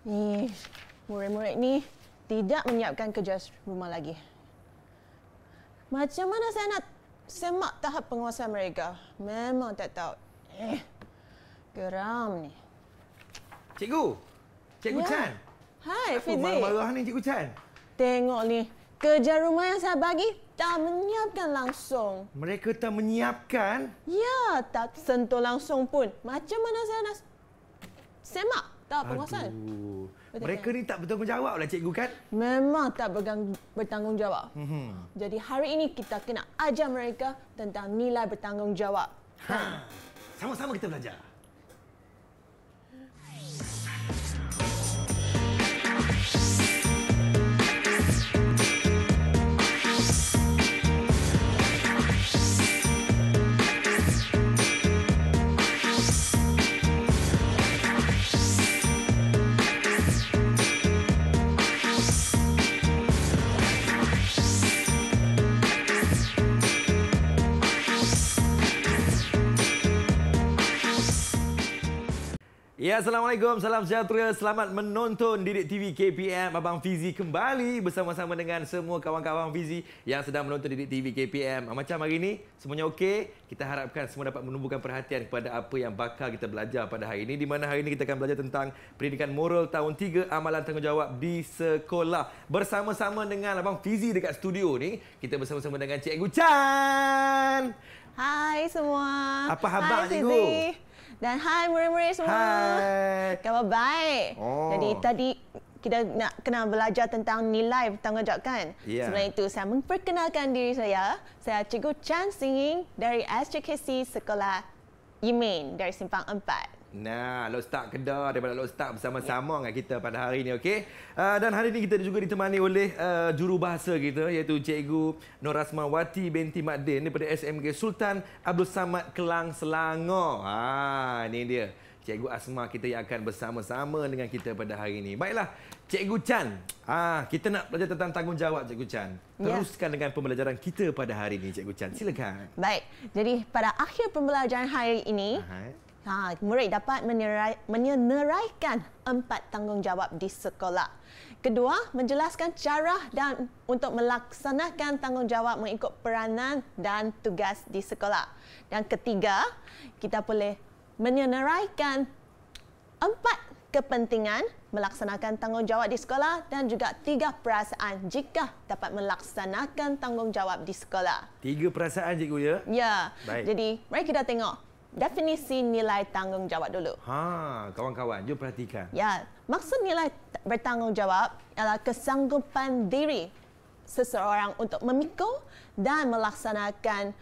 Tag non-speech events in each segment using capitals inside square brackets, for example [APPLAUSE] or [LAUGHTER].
Ni, murid-murid ni tidak menyiapkan kerja rumah lagi. Macam mana saya nak semak tahap penguasaan mereka? Memang tak tahu. Eh, geram ni. Cikgu! Cikgu ya. Chan! Hai, Apa Fizik! Apa marah-marah ni, Cikgu Chan? Tengok ni, kerja rumah yang saya bagi tak menyiapkan langsung. Mereka tak menyiapkan? Ya, tak sentuh langsung pun. Macam mana saya nak semak? Tak, pengawasan. Aduh. Mereka ni tak bertanggungjawab lah cikgu kan? Memang tak bertanggungjawab. Mm-hmm. Jadi hari ini kita kena ajar mereka tentang nilai bertanggungjawab. Ha. Sama-sama kita belajar. Assalamualaikum, salam sejahtera. Selamat menonton Didik TV KPM. Abang Fizi kembali bersama-sama dengan semua kawan-kawan Fizi yang sedang menonton Didik TV KPM. Ah, macam hari ini, semuanya okey. Kita harapkan semua dapat menumbuhkan perhatian kepada apa yang bakal kita belajar pada hari ini. Di mana hari ini kita akan belajar tentang pendidikan moral tahun 3 amalan tanggungjawab di sekolah. Bersama-sama dengan Abang Fizi dekat studio ni, kita bersama-sama dengan Cikgu Chan. Hai semua. Apa khabar Hai, Cikgu? Fizi. Dan hai Murid-Murid semua. Hai. Khabar baik. Oh. Jadi tadi kita nak kena belajar tentang nilai bertanggungjawab kan? Yeah. Sebelum itu, saya memperkenalkan diri saya. Saya Cikgu Chan Singing dari SJKC Sekolah Yimin dari Simpang 4. Nah, Lostak Kedah daripada Lostak bersama-sama dengan kita pada hari ini, okey? Uh, dan hari ini kita juga ditemani oleh uh, bahasa, kita iaitu Cikgu Norasmawati binti Madin daripada SMK Sultan Abdul Samad Kelang Selangor. Ha, ini dia. Cikgu Asma kita yang akan bersama-sama dengan kita pada hari ini. Baiklah, Cikgu Chan. Ah, kita nak belajar tentang tanggungjawab Cikgu Chan. Ya. Teruskan ya. dengan pembelajaran kita pada hari ini Cikgu Chan. Silakan. Baik. Jadi pada akhir pembelajaran hari ini, Ha, murid dapat menerai, menyeneraikan empat tanggungjawab di sekolah. Kedua, menjelaskan cara dan untuk melaksanakan tanggungjawab mengikut peranan dan tugas di sekolah. Dan ketiga, kita boleh menyeneraikan empat kepentingan melaksanakan tanggungjawab di sekolah dan juga tiga perasaan jika dapat melaksanakan tanggungjawab di sekolah. Tiga perasaan cikgu ya? Ya. Baik. Jadi, mari kita tengok definisi nilai tanggungjawab dulu. Ha, kawan-kawan, jom perhatikan. Ya, maksud nilai bertanggungjawab ialah kesanggupan diri seseorang untuk memikul dan melaksanakan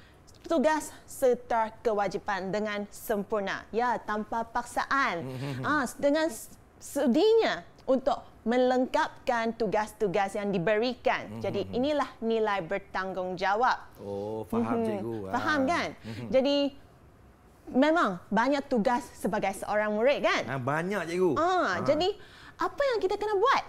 tugas serta kewajipan dengan sempurna. Ya, tanpa paksaan. [LAUGHS] Ah, ha, dengan sedinya untuk melengkapkan tugas-tugas yang diberikan. Mm-hmm. [LAUGHS] Jadi inilah nilai bertanggungjawab. Oh, faham mm-hmm. cikgu. Faham ah. kan? Mm-hmm. [LAUGHS] Jadi memang banyak tugas sebagai seorang murid kan? Ha, banyak cikgu. Ah, ha. jadi apa yang kita kena buat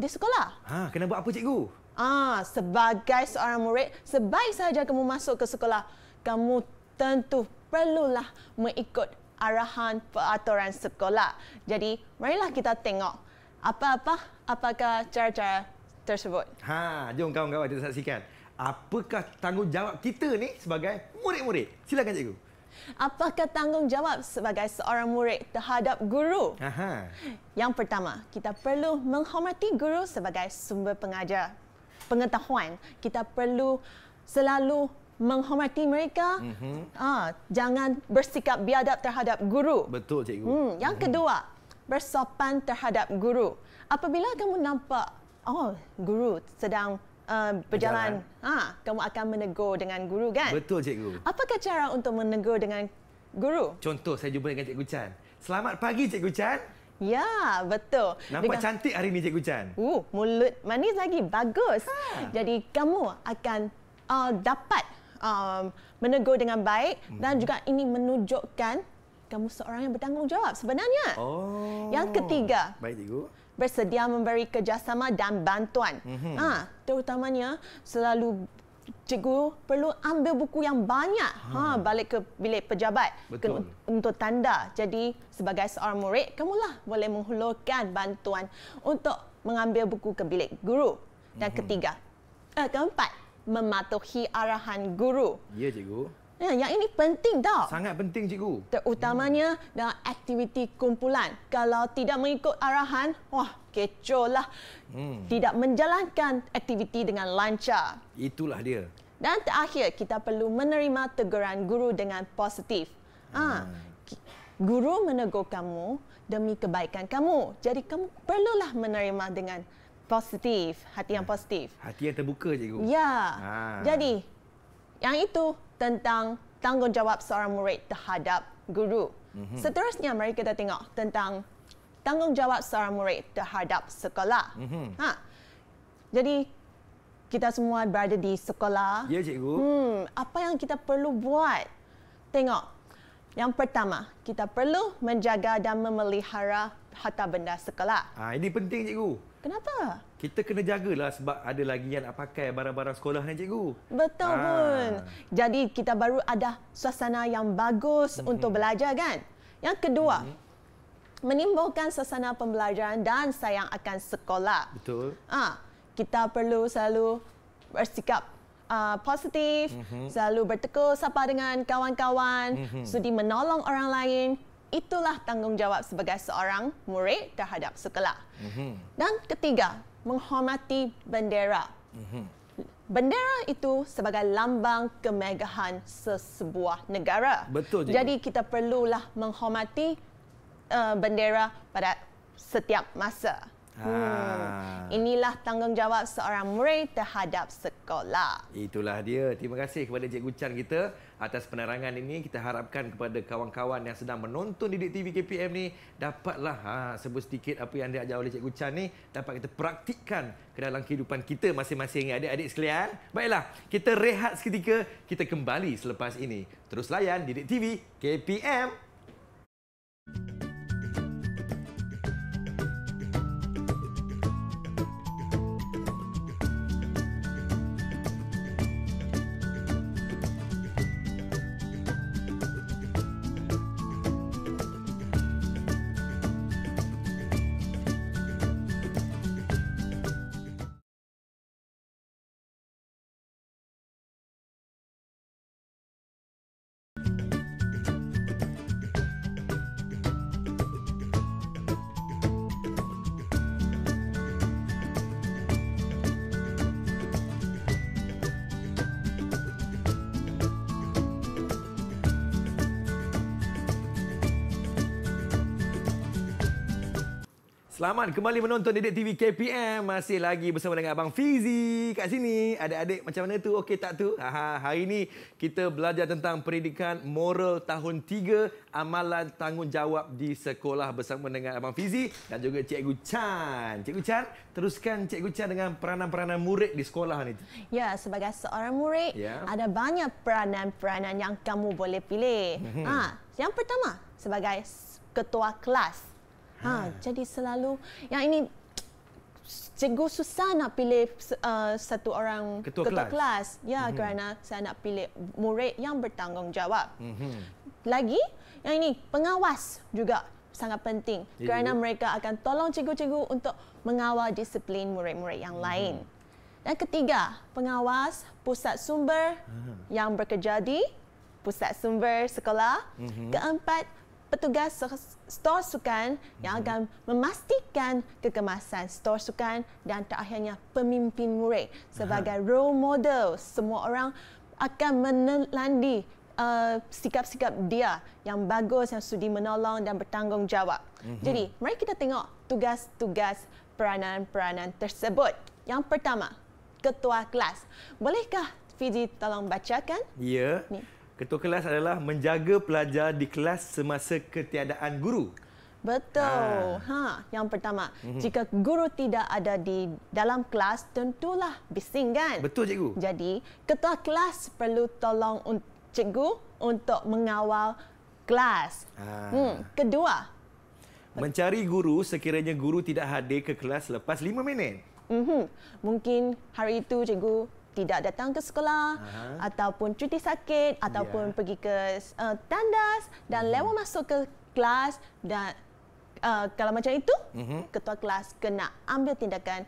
di sekolah? Ha, kena buat apa cikgu? Ah, sebagai seorang murid, sebaik sahaja kamu masuk ke sekolah, kamu tentu perlulah mengikut arahan peraturan sekolah. Jadi, marilah kita tengok apa-apa apakah cara-cara tersebut. Ha, jom kawan-kawan kita saksikan. Apakah tanggungjawab kita ni sebagai murid-murid? Silakan cikgu. Apakah tanggungjawab sebagai seorang murid terhadap guru? Aha. Yang pertama, kita perlu menghormati guru sebagai sumber pengajar pengetahuan. Kita perlu selalu menghormati mereka. Mm-hmm. Ah, jangan bersikap biadab terhadap guru. Betul, cikgu. Hmm, yang mhm. kedua, mm-hmm. bersopan terhadap guru. Apabila kamu nampak oh, guru sedang Uh, berjalan, berjalan. Ha, kamu akan menegur dengan guru kan? Betul cikgu. Apakah cara untuk menegur dengan guru? Contoh saya jumpa dengan cikgu Chan. Selamat pagi cikgu Chan. Ya, betul. Nampak dengan... cantik hari ini cikgu Chan. Uh, mulut manis lagi bagus. Ha. Jadi kamu akan uh, dapat um, menegur dengan baik hmm. dan juga ini menunjukkan kamu seorang yang bertanggungjawab sebenarnya. Oh. Yang ketiga. Baik cikgu bersedia memberi kerjasama dan bantuan. Mm-hmm. Ah, ha, terutamanya selalu cikgu perlu ambil buku yang banyak ha, ha balik ke bilik pejabat Ke, untuk tanda. Jadi sebagai seorang murid, lah boleh menghulurkan bantuan untuk mengambil buku ke bilik guru. Dan mm-hmm. ketiga, eh, keempat, mematuhi arahan guru. Ya, cikgu. Ya, yang ini penting tak? Sangat penting, cikgu. Terutamanya hmm. dalam aktiviti kumpulan. Kalau tidak mengikut arahan, wah, kecohlah. Hmm. Tidak menjalankan aktiviti dengan lancar. Itulah dia. Dan terakhir, kita perlu menerima teguran guru dengan positif. Ha, hmm. guru menegur kamu demi kebaikan kamu. Jadi kamu perlulah menerima dengan positif, hati yang hmm. positif. Hati yang terbuka, cikgu. Ya. Ha. Jadi, yang itu tentang tanggungjawab seorang murid terhadap guru. Mm-hmm. Seterusnya mari kita tengok tentang tanggungjawab seorang murid terhadap sekolah. Mm-hmm. Ha. Jadi kita semua berada di sekolah. Ya cikgu. Hmm, apa yang kita perlu buat? Tengok. Yang pertama, kita perlu menjaga dan memelihara harta benda sekolah. Ah ha, ini penting cikgu. Kenapa? Kita kena jagalah sebab ada lagi yang nak pakai barang-barang sekolah ni cikgu. Betul ha. pun. Jadi kita baru ada suasana yang bagus mm-hmm. untuk belajar kan? Yang kedua, mm-hmm. menimbulkan suasana pembelajaran dan sayang akan sekolah. Betul. Ah, ha. kita perlu selalu bersikap uh, positif, mm-hmm. selalu bertegur sapa dengan kawan-kawan, mm-hmm. sudi menolong orang lain, itulah tanggungjawab sebagai seorang murid terhadap sekolah. Mm-hmm. Dan ketiga, menghormati bendera. Mm-hmm. Bendera itu sebagai lambang kemegahan sesebuah negara. Betul. Cikgu. Jadi kita perlulah menghormati uh, bendera pada setiap masa. Ha. Hmm. Inilah tanggungjawab seorang murid terhadap sekolah. Itulah dia. Terima kasih kepada Cik Chan kita atas penerangan ini. Kita harapkan kepada kawan-kawan yang sedang menonton Didik TV KPM ni dapatlah ha, sebut sedikit apa yang diajar oleh Cik Chan ni dapat kita praktikkan ke dalam kehidupan kita masing-masing ni adik-adik sekalian. Baiklah, kita rehat seketika. Kita kembali selepas ini. Terus layan Didik TV KPM. Selamat kembali menonton Dedek TV KPM. Masih lagi bersama dengan Abang Fizi kat sini. Adik-adik macam mana tu? Okey tak tu? Ha, hari ini kita belajar tentang pendidikan moral tahun 3 amalan tanggungjawab di sekolah bersama dengan Abang Fizi dan juga Cikgu Chan. Cikgu Chan, teruskan Cikgu Chan dengan peranan-peranan murid di sekolah ni. Ya, sebagai seorang murid, ya. ada banyak peranan-peranan yang kamu boleh pilih. Mhm. Ha, yang pertama, sebagai ketua kelas. Ha, ah. jadi selalu yang ini cikgu susah nak pilih uh, satu orang ketua, ketua kelas. kelas. Ya, mm-hmm. kerana saya nak pilih murid yang bertanggungjawab. Mm-hmm. Lagi, yang ini pengawas juga sangat penting yeah, kerana mereka akan tolong cikgu-cikgu untuk mengawal disiplin murid-murid yang mm-hmm. lain. Dan ketiga, pengawas pusat sumber mm-hmm. yang bekerja pusat sumber sekolah. Mm-hmm. Keempat, petugas stor sukan yang mhm. akan memastikan kekemasan stor sukan dan terakhirnya pemimpin murid sebagai role model semua orang akan menelandi uh, sikap-sikap dia yang bagus yang sudi menolong dan bertanggungjawab. Mm-hmm. Jadi, mari kita tengok tugas-tugas peranan-peranan tersebut. Yang pertama, ketua kelas. Bolehkah Fiji tolong bacakan? Ya. Yeah. Ketua kelas adalah menjaga pelajar di kelas semasa ketiadaan guru. Betul. Ha, ha. yang pertama, mm-hmm. jika guru tidak ada di dalam kelas, tentulah bising kan? Betul cikgu. Jadi, ketua kelas perlu tolong un- cikgu untuk mengawal kelas. Ha. Hmm, kedua, mencari guru sekiranya guru tidak hadir ke kelas lepas lima minit. Mhm. Mungkin hari itu cikgu tidak datang ke sekolah uh-huh. ataupun cuti sakit ataupun yeah. pergi ke uh, tandas dan uh-huh. lewat masuk ke kelas dan uh, kalau macam itu uh-huh. ketua kelas kena ambil tindakan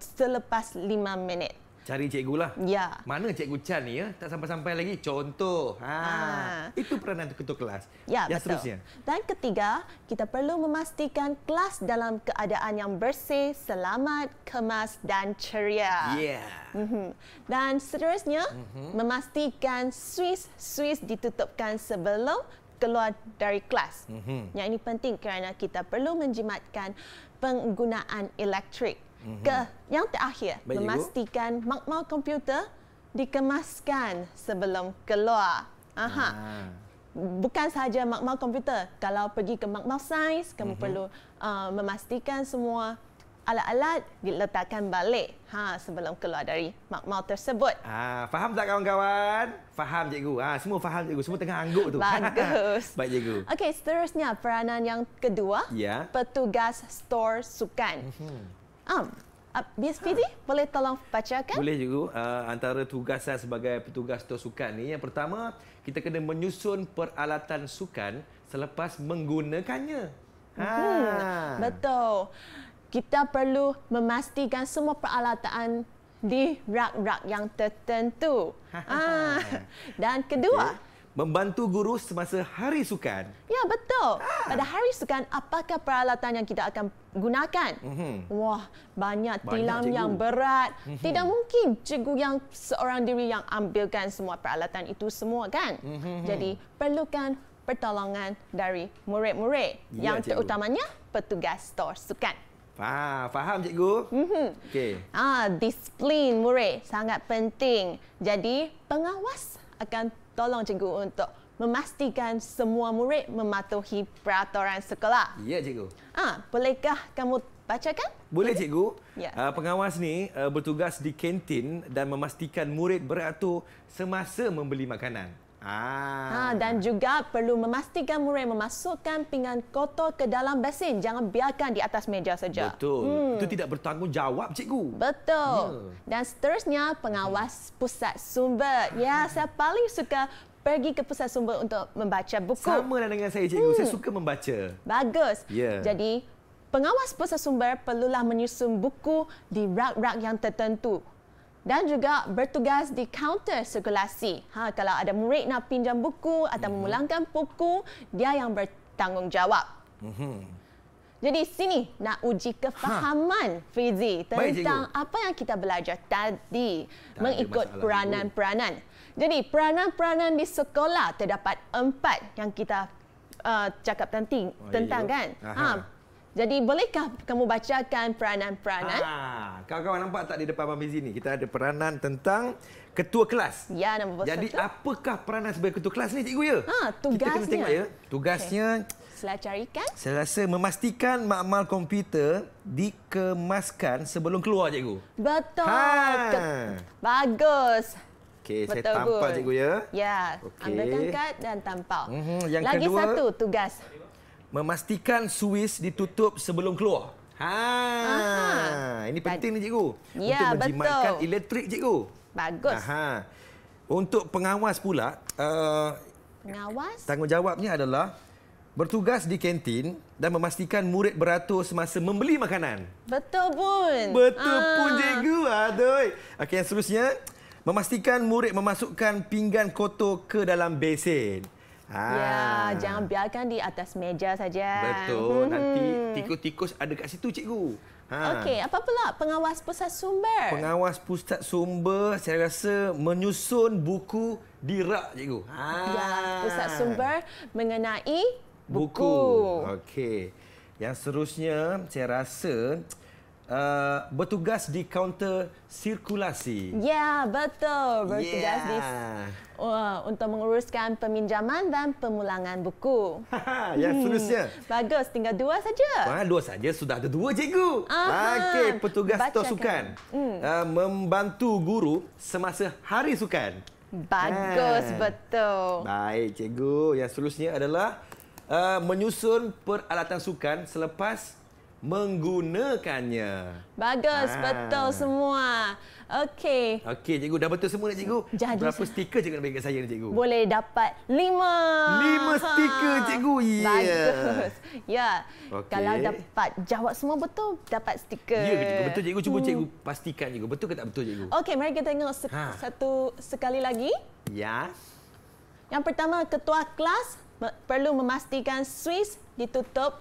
selepas lima minit cari cikgu lah. Ya. Mana cikgu Chan ni ya? Tak sampai-sampai lagi. Contoh. Ha. Aa. Ha. Itu peranan ketua kelas. Ya, yang betul. Seterusnya. Dan ketiga, kita perlu memastikan kelas dalam keadaan yang bersih, selamat, kemas dan ceria. Ya. Yeah. Mm-hmm. Dan seterusnya, mm-hmm. memastikan swiss-swiss ditutupkan sebelum keluar dari kelas. Mm-hmm. Yang ini penting kerana kita perlu menjimatkan penggunaan elektrik ke yang terakhir Baik, memastikan makmal komputer dikemaskan sebelum keluar. Aha. Ah. Bukan sahaja makmal komputer. Kalau pergi ke makmal sains, kamu uh-huh. perlu uh, memastikan semua alat-alat diletakkan balik ha sebelum keluar dari makmal tersebut. Ah, faham tak kawan-kawan? Faham cikgu. Ah, ha, semua faham cikgu. Semua tengah angguk tu. Bagus. [LAUGHS] Baik cikgu. Okey, seterusnya peranan yang kedua, ya. petugas store sukan. Uh-huh. Am, Miss Fizi, ha. Ah. boleh tolong bacakan? Boleh juga. Uh, antara tugas saya sebagai petugas tuan sukan ini, yang pertama, kita kena menyusun peralatan sukan selepas menggunakannya. Ha. Hmm, betul. Kita perlu memastikan semua peralatan di rak-rak yang tertentu. Ha. [LAUGHS] Dan kedua, okay membantu guru semasa hari sukan. Ya, betul. Ha. Pada hari sukan, apakah peralatan yang kita akan gunakan? Mm-hmm. Wah, banyak tilam yang berat. Mm-hmm. Tidak mungkin cikgu yang seorang diri yang ambilkan semua peralatan itu semua, kan? Mm-hmm. Jadi, perlukan pertolongan dari murid-murid ya, yang cikgu. terutamanya petugas tor sukan. Faham, faham cikgu. mm Okey. Ah, disiplin murid sangat penting. Jadi, pengawas akan tolong cikgu untuk memastikan semua murid mematuhi peraturan sekolah. Ya, cikgu. Ah, bolehkah kamu bacakan? Boleh, cikgu. Ya. Uh, pengawas ni uh, bertugas di kantin dan memastikan murid beratur semasa membeli makanan. Ah. Ha, dan juga perlu memastikan murid memasukkan pinggan kotor ke dalam besin. Jangan biarkan di atas meja saja. Betul. Hmm. Itu tidak bertanggungjawab, cikgu. Betul. Yeah. Dan seterusnya, pengawas pusat sumber. Ya, saya paling suka pergi ke pusat sumber untuk membaca buku. Sama lah dengan saya, cikgu. Hmm. Saya suka membaca. Bagus. Yeah. Jadi, pengawas pusat sumber perlulah menyusun buku di rak-rak yang tertentu dan juga bertugas di kaunter sirkulasi. Ha, kalau ada murid nak pinjam buku atau mm-hmm. memulangkan buku, dia yang bertanggungjawab. Mm-hmm. Jadi sini nak uji ha. kefahaman ha. Fizi tentang Baik, apa yang kita belajar tadi tak mengikut peranan-peranan. Jadi peranan-peranan di sekolah terdapat empat yang kita uh, cakap tanti, oh, tentang kan? Ha, jadi bolehkah kamu bacakan peranan-peranan? Ha, kawan-kawan nampak tak di depan Abang Fizi ni? Kita ada peranan tentang ketua kelas. Ya, nombor satu. Jadi apakah peranan sebagai ketua kelas ni, cikgu ya? Ha, ah, tugasnya. Kita kena tengok ya. Tugasnya... Okay. Sila carikan. Saya rasa memastikan makmal komputer dikemaskan sebelum keluar, cikgu. Betul. Ha. Ke- bagus. Okey, saya tampal cikgu ya. Ya, okay. ambilkan kad dan tampal. Mm-hmm. Yang Lagi kedua... Lagi satu tugas memastikan Swiss ditutup sebelum keluar. Ha. Aha. Ini penting ni cikgu. Ya, untuk menjimatkan betul. elektrik cikgu. Bagus. Aha. Untuk pengawas pula, uh, pengawas tanggungjawabnya adalah bertugas di kantin dan memastikan murid beratur semasa membeli makanan. Betul pun. Betul Aa. Ah. pun cikgu. Aduh. Okey, yang seterusnya memastikan murid memasukkan pinggan kotor ke dalam besen. Ha. Ya, jangan biarkan di atas meja saja. Betul. Hmm. Nanti tikus-tikus ada kat situ, cikgu. Ha. Okey, apa pula pengawas pusat sumber? Pengawas pusat sumber saya rasa menyusun buku di rak, cikgu. Ha. Ya, pusat sumber mengenai buku. buku. Okey. Yang seterusnya, saya rasa Uh, bertugas di kaunter sirkulasi. Ya, yeah, betul. Bertugas yeah. di ya untuk menguruskan peminjaman dan pemulangan buku. Ha, ha yang hmm. seterusnya. Hmm. Bagus, tinggal dua saja. Ha, dua saja sudah ada dua cikgu. Okey, petugas Baca tos sukan. Kan. Hmm. Eh, membantu guru semasa hari sukan. Bagus ha. betul. Baik cikgu, yang seterusnya adalah uh, menyusun peralatan sukan selepas menggunakannya. Bagus, ha. betul semua. Okey. Okey, cikgu. Dah betul semua, cikgu. Jadi, Berapa se- stiker cikgu nak bagi kat saya, cikgu? Boleh dapat lima. Lima ha. stiker, cikgu. Yeah. Bagus. Ya. Yeah. Okay. Kalau dapat jawab semua betul, dapat stiker. Ya, yeah, Betul, cikgu. Cuba hmm. cikgu pastikan, cikgu. Betul ke tak betul, cikgu? Okey, mari kita tengok se- ha. satu sekali lagi. Ya. Yeah. Yang pertama, ketua kelas perlu memastikan Swiss ditutup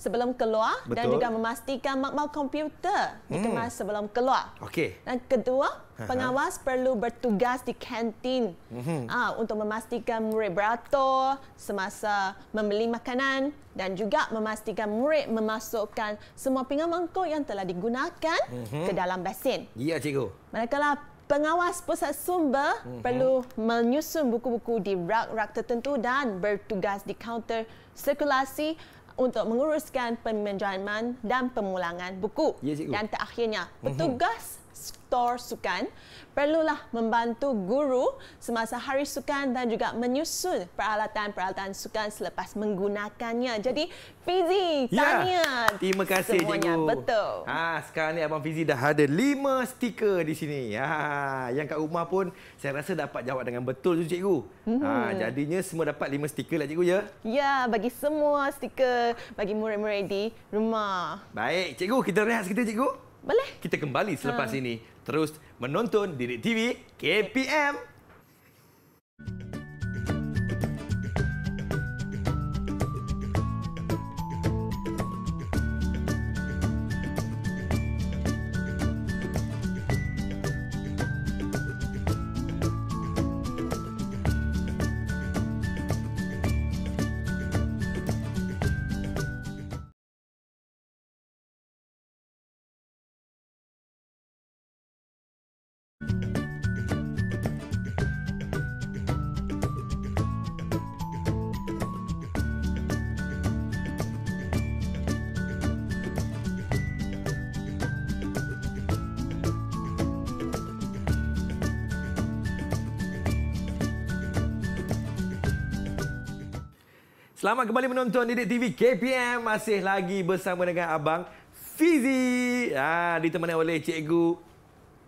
sebelum keluar Betul. dan juga memastikan makmal komputer dikemas hmm. sebelum keluar. Okey. Dan kedua, pengawas perlu bertugas di kantin hmm. uh, untuk memastikan murid beratur semasa membeli makanan dan juga memastikan murid memasukkan semua pinggan mangkuk yang telah digunakan hmm. ke dalam basin. Ya, cikgu. Manakala Pengawas pusat sumber hmm perlu menyusun buku-buku di rak-rak tertentu dan bertugas di kaunter sirkulasi untuk menguruskan peminjaman dan pemulangan buku. Ya, cikgu. Dan terakhirnya, mhm. petugas mm-hmm store sukan, perlulah membantu guru semasa hari sukan dan juga menyusun peralatan-peralatan sukan selepas menggunakannya. Jadi Fizi, ya, tanya. Ya, terima kasih semuanya. cikgu. Betul. Ha, sekarang ni Abang Fizi dah ada lima stiker di sini. Ha, yang kat rumah pun saya rasa dapat jawab dengan betul tu cikgu. Ha, mhm. jadinya semua dapat lima stiker lah cikgu ya. Ya, bagi semua stiker bagi murid-murid di rumah. Baik, cikgu. Kita rehat sekejap cikgu. Boleh. Kita kembali selepas ha. ini terus menonton Direct TV KPM. Selamat kembali menonton Didik TV KPM masih lagi bersama dengan abang Fizi. Ha ditemani oleh cikgu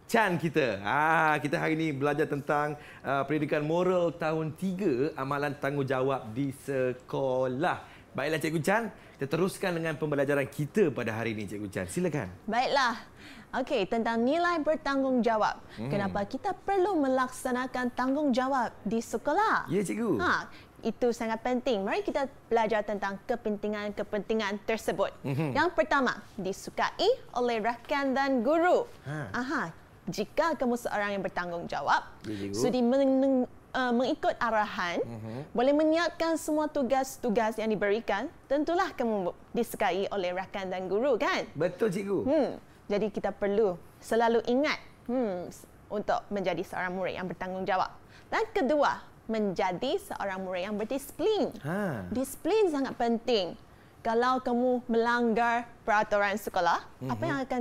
Chan kita. Ha kita hari ini belajar tentang uh, pendidikan moral tahun 3 amalan tanggungjawab di sekolah. Baiklah cikgu Chan, kita teruskan dengan pembelajaran kita pada hari ini cikgu Chan. Silakan. Baiklah. Okey, tentang nilai bertanggungjawab. Hmm. Kenapa kita perlu melaksanakan tanggungjawab di sekolah? Ya, cikgu. Ha, itu sangat penting. Mari kita belajar tentang kepentingan-kepentingan tersebut. Mm-hmm. Yang pertama, disukai oleh rakan dan guru. Ha. Aha, jika kamu seorang yang bertanggungjawab, Jadi, sudi meneng, uh, mengikut arahan, mm-hmm. boleh menyiapkan semua tugas-tugas yang diberikan, tentulah kamu disukai oleh rakan dan guru, kan? Betul, cikgu. Hmm. Jadi kita perlu selalu ingat hmm, untuk menjadi seorang murid yang bertanggungjawab. Dan kedua, menjadi seorang murid yang berdisiplin. Ha. Disiplin sangat penting. Kalau kamu melanggar peraturan sekolah, mm-hmm. apa mhm. yang akan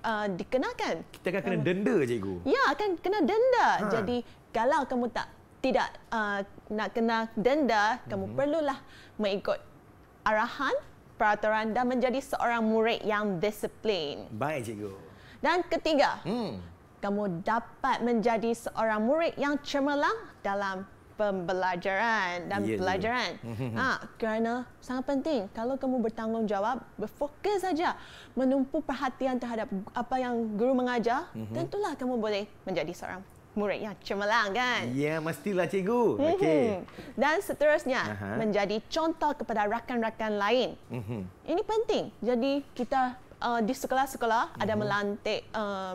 uh, dikenakan? Kita akan kena denda, cikgu. Ya, akan kena denda. Ha. Jadi, kalau kamu tak tidak uh, nak kena denda, mm-hmm. kamu mhm. perlulah mengikut arahan peraturan dan menjadi seorang murid yang disiplin. Baik, cikgu. Dan ketiga, hmm kamu dapat menjadi seorang murid yang cemerlang dalam pembelajaran dan yeah, pelajaran. Yeah. [LAUGHS] Ha, kerana sangat penting kalau kamu bertanggungjawab, berfokus saja, menumpu perhatian terhadap apa yang guru mengajar, mm-hmm. tentulah kamu boleh menjadi seorang murid yang cemerlang kan? Ya, yeah, mestilah cikgu. Mm-hmm. Okey. Dan seterusnya, uh-huh. menjadi contoh kepada rakan-rakan lain. Mm-hmm. Ini penting. Jadi kita uh, di sekolah-sekolah mm-hmm. ada mhm. melantik uh,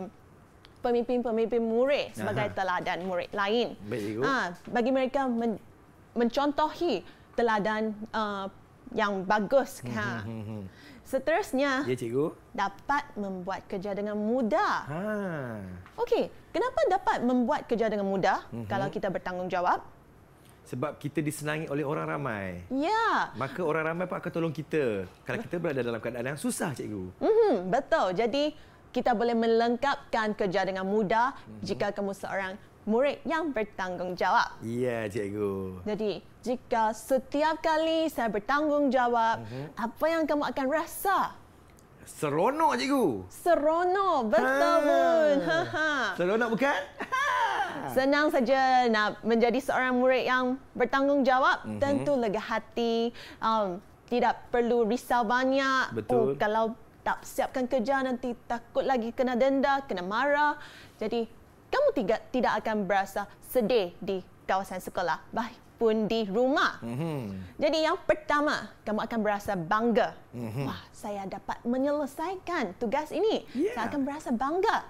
pemimpin-pemimpin murid sebagai Aha. teladan murid lain. Ha, bagi mereka men- mencontohi teladan uh, yang bagus. Hmm, ha. hmm, hmm, hmm. Seterusnya, ya, cikgu. dapat membuat kerja dengan mudah. Ha. Okey, kenapa dapat membuat kerja dengan mudah hmm, kalau kita bertanggungjawab? Sebab kita disenangi oleh orang ramai. Ya. Maka orang ramai pun akan tolong kita kalau kita berada dalam keadaan yang susah, cikgu. Hmm, betul. Jadi, kita boleh melengkapkan kerja dengan mudah jika kamu seorang murid yang bertanggungjawab. Ya, cikgu. Jadi, jika setiap kali saya bertanggungjawab, uh-huh. apa yang kamu akan rasa? Seronok, cikgu. Seronok, betul pun. Ha. Seronok bukan? Ha. Senang saja nak menjadi seorang murid yang bertanggungjawab. Uh-huh. Tentu lega hati. Um, tidak perlu risau banyak. Oh, betul. Oh, kalau tak siapkan kerja nanti takut lagi kena denda, kena marah. Jadi kamu tiga, tidak akan berasa sedih di kawasan sekolah, baik di rumah. Mm-hmm. Jadi yang pertama, kamu akan berasa bangga. Mm-hmm. Wah, saya dapat menyelesaikan tugas ini. Yeah. Saya akan berasa bangga.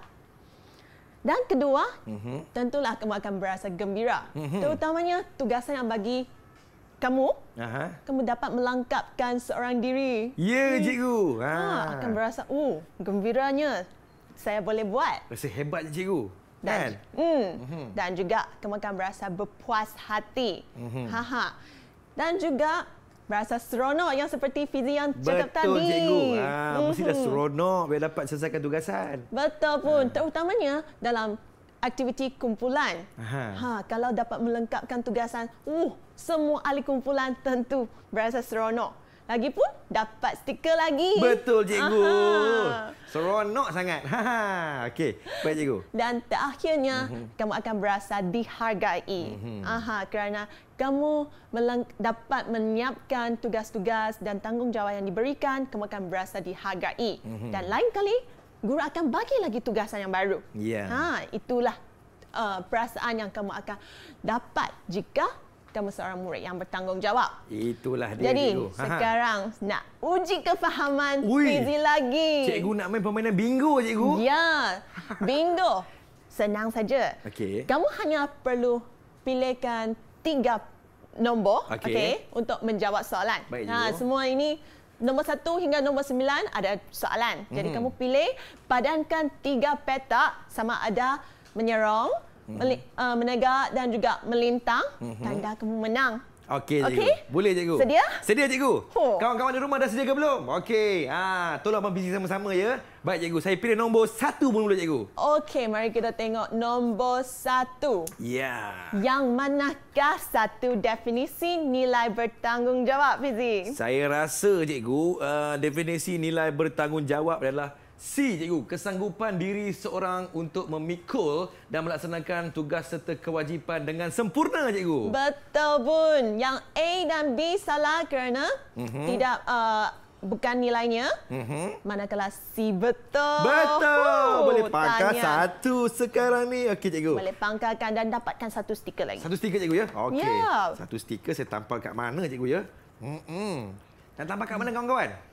Dan kedua, mm-hmm. tentulah kamu akan berasa gembira. Mm-hmm. Terutamanya tugasan yang bagi kamu, Aha. kamu dapat melangkapkan seorang diri. Ya, hmm. cikgu. Ha. ha. akan berasa, oh, gembiranya saya boleh buat. Rasa hebat, cikgu. Dan, kan? Hmm. Mm-hmm. Dan juga kamu akan berasa berpuas hati. Mm-hmm. Ha -ha. Dan juga berasa seronok yang seperti Fizi yang cakap Betul, tadi. Betul, cikgu. Ha, mm-hmm. Mesti dah mhm. seronok bila dapat selesaikan tugasan. Betul pun. Ha. Terutamanya dalam aktiviti kumpulan. Aha. Ha, kalau dapat melengkapkan tugasan, uh, semua ahli kumpulan tentu berasa seronok. Lagipun dapat stiker lagi. Betul cikgu. Aha. Seronok sangat. Ha, ha. okey, baik cikgu. Dan terakhirnya uh-huh. kamu akan berasa dihargai. Uh-huh. Aha kerana kamu meleng- dapat menyiapkan tugas-tugas dan tanggungjawab yang diberikan, kamu akan berasa dihargai. Uh-huh. Dan lain kali guru akan bagi lagi tugasan yang baru. Yeah. Ha, itulah uh, perasaan yang kamu akan dapat jika kamu seorang murid yang bertanggungjawab. Itulah dia. Jadi, dia sekarang Aha. nak uji kefahaman Fizi lagi. Cikgu nak main permainan bingo, cikgu? Ya, bingo. Senang saja. Okay. Kamu hanya perlu pilihkan tiga nombor okay. Okay, untuk menjawab soalan. Baik, ha, semua ini nombor satu hingga nombor sembilan ada soalan. Jadi mm-hmm. kamu pilih padankan tiga petak sama ada menyerong, mm-hmm. Uh, menegak dan juga melintang mm-hmm. tanda kamu menang. Okey cikgu. Boleh cikgu. Sedia? Sedia cikgu. Oh. Kawan-kawan di rumah dah sedia ke belum? Okey. Ha, tolong abang busy sama-sama ya. Baik cikgu, saya pilih nombor satu mula-mula cikgu. Okey, mari kita tengok nombor satu. Ya. Yeah. Yang manakah satu definisi nilai bertanggungjawab, Fizi? Saya rasa cikgu, uh, definisi nilai bertanggungjawab adalah C, cikgu, kesanggupan diri seorang untuk memikul dan melaksanakan tugas serta kewajipan dengan sempurna, cikgu. Betul pun. Yang A dan B salah kerana uh-huh. tidak uh, bukan nilainya. Uh-huh. Manakala C betul. Betul. Huh, Boleh pangkal satu sekarang ni. Okey, cikgu. Boleh pangkalkan dan dapatkan satu stiker lagi. Satu stiker, cikgu, ya? Okey. Yeah. Satu stiker saya tampal kat mana, cikgu, ya? Hmm. Dan tampal kat mana, kawan-kawan? Hmm.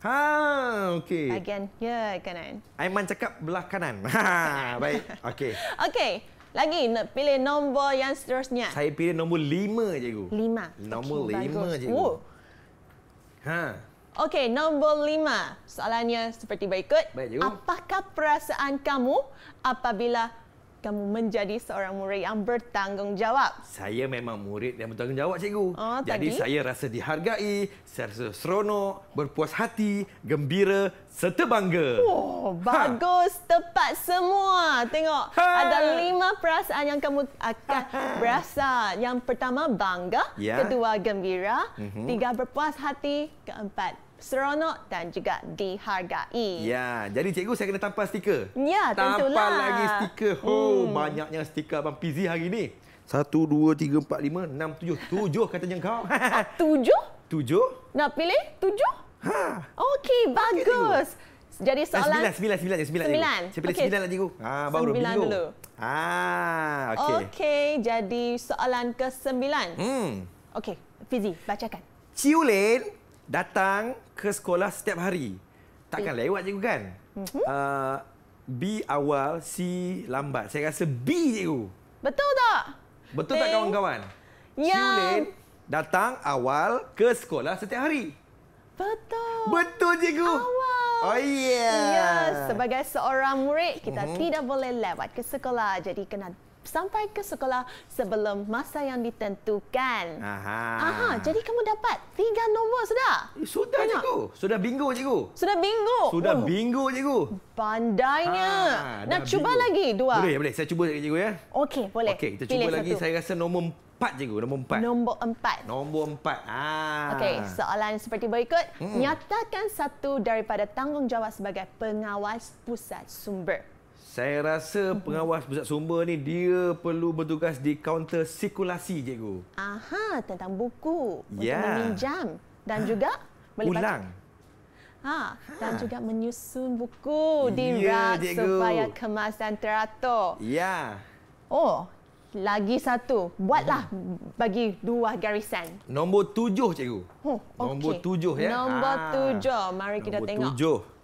Ha, okey. Bahagian ya kanan. Aiman cakap belah kanan. [LAUGHS] Ha, baik. Okey. [LAUGHS] okey. Lagi nak pilih nombor yang seterusnya. Saya pilih nombor lima, cikgu. Lima. Nombor okay, lima, bagus. cikgu. Oh. Ha. Okey, nombor lima. Soalannya seperti berikut. Baik, cikgu. Apakah perasaan kamu apabila kamu menjadi seorang murid yang bertanggungjawab. Saya memang murid yang bertanggungjawab, cikgu. Oh, tadi? Jadi saya rasa dihargai, saya rasa seronok, berpuas hati, gembira serta bangga. Oh, ha. bagus. Ha. Tepat semua. Tengok, ha. ada lima perasaan yang kamu akan ha, ha. berasa. Yang pertama, bangga. Ya. Kedua, gembira. Uh-huh. Tiga, berpuas hati. Keempat, seronok dan juga dihargai. Ya, jadi cikgu saya kena tampal stiker. Ya, tentulah. Tampal lagi stiker. Oh, hmm. banyaknya stiker Abang Pizi hari ini. Satu, dua, tiga, empat, lima, enam, tujuh. Tujuh katanya kau. [LAUGHS] Ah, tujuh? Tujuh. Nak pilih? Tujuh? Ha. Okey, bagus. Okay, jadi ah, soalan... Sembilan, sembilan, sembilan. Sembilan. sembilan. sembilan. Saya pilih okay. sembilan lah cikgu. Ha, baru sembilan dulu. Ha, okey. Okey, jadi soalan ke sembilan. Hmm. Okey, Fizi, bacakan. Ciulin. Ciulin datang ke sekolah setiap hari. Takkan okay. Eh. lewat cikgu kan? Mhm. Uh, B awal, C lambat. Saya rasa B cikgu. Betul tak? Betul Bing. tak eh? kawan-kawan? Yang... Cikgu datang awal ke sekolah setiap hari. Betul. Betul cikgu. Awal. Oh yeah. Ya, sebagai seorang murid kita uh-huh. tidak boleh lewat ke sekolah. Jadi kena sampai ke sekolah sebelum masa yang ditentukan. Aha. Aha, jadi kamu dapat tiga nombor sudah? Eh, sudah Banyak. cikgu. Sudah bingo cikgu. Sudah bingo. Sudah oh. bingo cikgu. Pandainya. Ha, Nak cuba bingo. lagi dua. Boleh, boleh. Saya cuba lagi cikgu ya. Okey, boleh. Okey, kita Pilih cuba lagi. Satu. Saya rasa nombor empat cikgu. Nombor empat. Nombor empat. Nombor empat. Ah. Okey, soalan seperti berikut. Hmm. Nyatakan satu daripada tanggungjawab sebagai pengawas pusat sumber. Saya rasa pengawas pusat sumber ni dia perlu bertugas di kaunter sirkulasi, cikgu. Aha, tentang buku ya. meminjam dan ha. juga boleh ulang. Ha. ha, dan juga menyusun buku ya, di rak cikgu. supaya kemas dan teratur. Ya. Oh, lagi satu. Buatlah hmm. bagi dua garisan. Nombor tujuh, cikgu. Huh, oh, okay. Nombor tujuh, ya. Nombor ha. tujuh. Mari kita tengok. Nombor tujuh.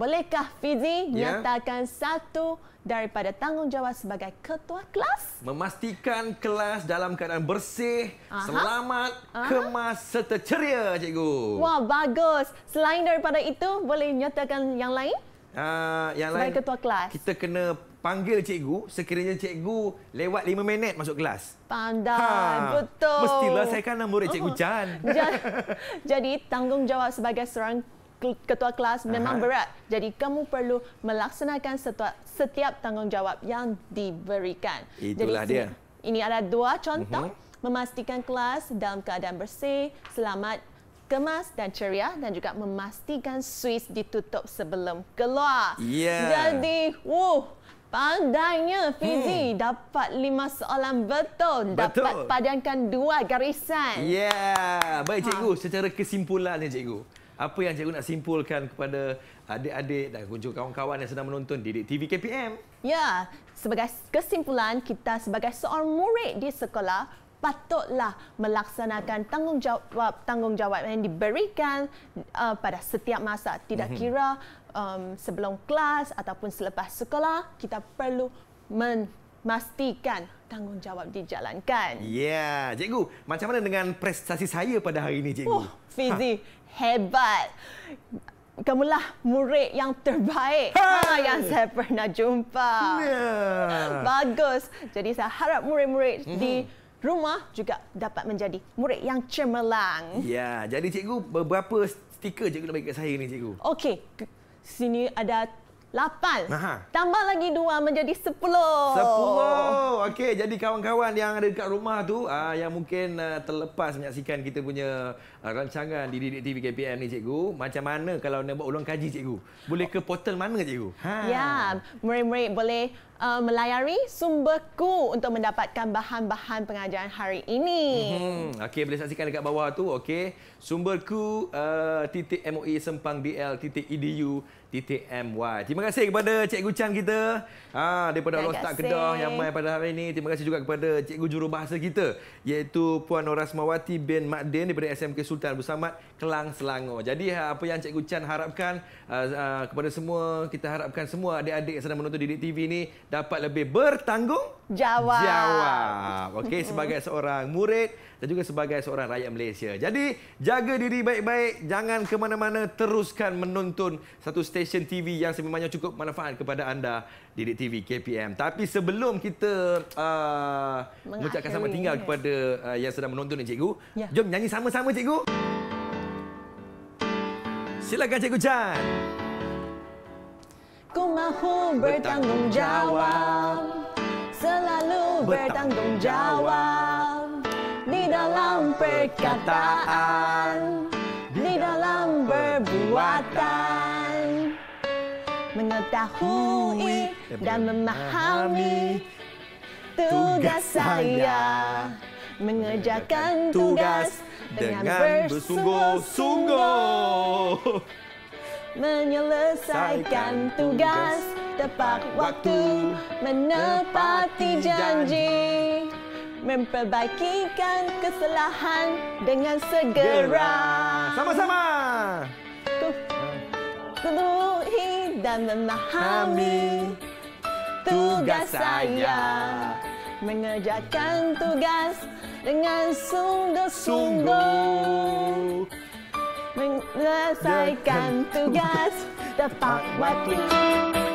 Bolehkah Fizi yeah. nyatakan satu daripada tanggungjawab sebagai ketua kelas? Memastikan kelas dalam keadaan bersih, Aha. selamat, Aha. kemas serta ceria, cikgu. Wah, bagus. Selain daripada itu, boleh nyatakan yang lain? Uh, yang sebagai lain, ketua kelas. kita kena panggil cikgu sekiranya cikgu lewat lima minit masuk kelas. Pandai, ha. betul. Mestilah saya kan nama murid cikgu Jan. [LAUGHS] Jadi, tanggungjawab sebagai seorang ketua kelas memang uh-huh. berat. Jadi kamu perlu melaksanakan setiap, setiap tanggungjawab yang diberikan. Itulah Jadi, dia. Ini adalah dua contoh uh-huh. memastikan kelas dalam keadaan bersih, selamat kemas dan ceria dan juga memastikan Swiss ditutup sebelum keluar. Yeah. Jadi, wuh, pandainya Fizi hmm. dapat lima soalan betul. betul. Dapat padankan dua garisan. Yeah. Baik, cikgu. Ha. Secara kesimpulannya, cikgu apa yang cikgu nak simpulkan kepada adik-adik dan juga kawan-kawan yang sedang menonton Didik TV KPM? Ya, sebagai kesimpulan, kita sebagai seorang murid di sekolah patutlah melaksanakan tanggungjawab tanggungjawab yang diberikan uh, pada setiap masa tidak mhm. kira um, sebelum kelas ataupun selepas sekolah kita perlu men- Mastikan tanggungjawab dijalankan. Ya, yeah. cikgu, macam mana dengan prestasi saya pada hari ini, cikgu? Oh, Fizi, ha. hebat. Kamulah murid yang terbaik ha, yang saya pernah jumpa. Yeah. Bagus. Jadi saya harap murid-murid mm-hmm. di rumah juga dapat menjadi murid yang cemerlang. Ya, yeah. jadi cikgu, beberapa stiker cikgu nak bagi kat saya ni, cikgu? Okey. Sini ada Lapan. Tambah lagi dua menjadi sepuluh. Sepuluh. Okey, jadi kawan-kawan yang ada dekat rumah tu, uh, yang mungkin uh, terlepas menyaksikan kita punya uh, rancangan di Didik TV KPM ni, cikgu. Macam mana kalau nak buat ulang kaji, cikgu? Boleh ke portal mana, cikgu? Ha. Ya, murid-murid boleh uh, melayari sumberku untuk mendapatkan bahan-bahan pengajaran hari ini. Mm-hmm. Okey, boleh saksikan dekat bawah tu. Okey, sumberku uh, titik MOE sempang DL titik EDU titik MY. Terima kasih kepada Cikgu Chan kita ha, daripada Allah Ustaz Kedah yang main pada hari ini. Terima kasih juga kepada Cikgu Jurubahasa kita iaitu Puan Norasmawati bin Makdin daripada SMK Sultan Abdul Samad, Kelang, Selangor. Jadi ha, apa yang Cikgu Chan harapkan uh, uh, kepada semua, kita harapkan semua adik-adik yang sedang menonton di TV ini dapat lebih bertanggung jawab. jawab. Okey, [LAUGHS] sebagai seorang murid dan juga sebagai seorang rakyat Malaysia. Jadi, jaga diri baik-baik. Jangan ke mana-mana. Teruskan menonton satu stage Station TV yang sememangnya cukup manfaat kepada anda Didik TV KPM. Tapi sebelum kita uh, mengucapkan selamat tinggal yes. kepada uh, yang sedang menonton ni cikgu, yeah. jom nyanyi sama-sama cikgu. Silakan cikgu Chan. Ku mahu bertanggungjawab Selalu bertanggungjawab Di dalam perkataan Di dalam perbuatan mengetahui dan memahami tugas saya mengejarkan tugas dengan bersungguh-sungguh menyelesaikan tugas tepat waktu menepati janji memperbaikikan kesalahan dengan segera sama-sama tuh, tuh dan memahami tugas saya mengerjakan tugas dengan sungguh-sungguh menyelesaikan tugas tepat waktu.